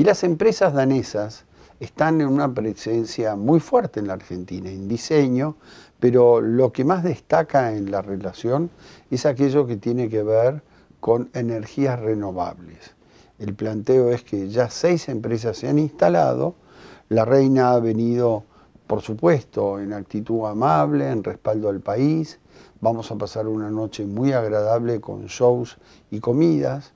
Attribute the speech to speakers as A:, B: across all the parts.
A: Y las empresas danesas están en una presencia muy fuerte en la Argentina, en diseño, pero lo que más destaca en la relación es aquello que tiene que ver con energías renovables. El planteo es que ya seis empresas se han instalado, la reina ha venido, por supuesto, en actitud amable, en respaldo al país, vamos a pasar una noche muy agradable con shows y comidas,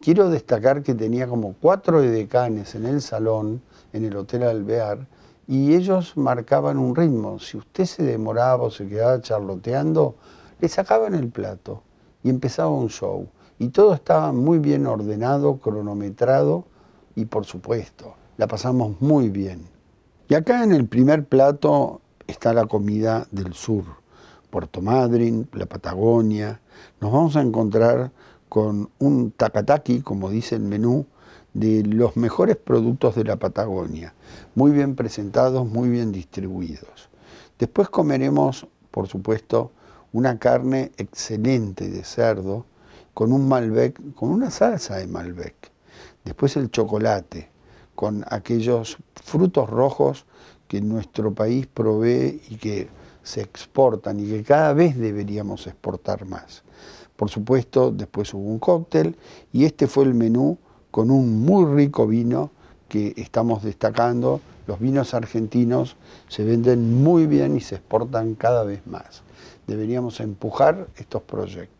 A: Quiero destacar que tenía como cuatro edecanes en el salón, en el Hotel Alvear, y ellos marcaban un ritmo. Si usted se demoraba o se quedaba charloteando, le sacaban el plato y empezaba un show. Y todo estaba muy bien ordenado, cronometrado y por supuesto, la pasamos muy bien. Y acá en el primer plato está la comida del sur, Puerto Madryn, la Patagonia. Nos vamos a encontrar con un takataki, como dice el menú, de los mejores productos de la Patagonia, muy bien presentados, muy bien distribuidos. Después comeremos, por supuesto, una carne excelente de cerdo con un Malbec, con una salsa de Malbec. Después el chocolate, con aquellos frutos rojos que nuestro país provee y que se exportan y que cada vez deberíamos exportar más. Por supuesto, después hubo un cóctel y este fue el menú con un muy rico vino que estamos destacando. Los vinos argentinos se venden muy bien y se exportan cada vez más. Deberíamos empujar estos proyectos.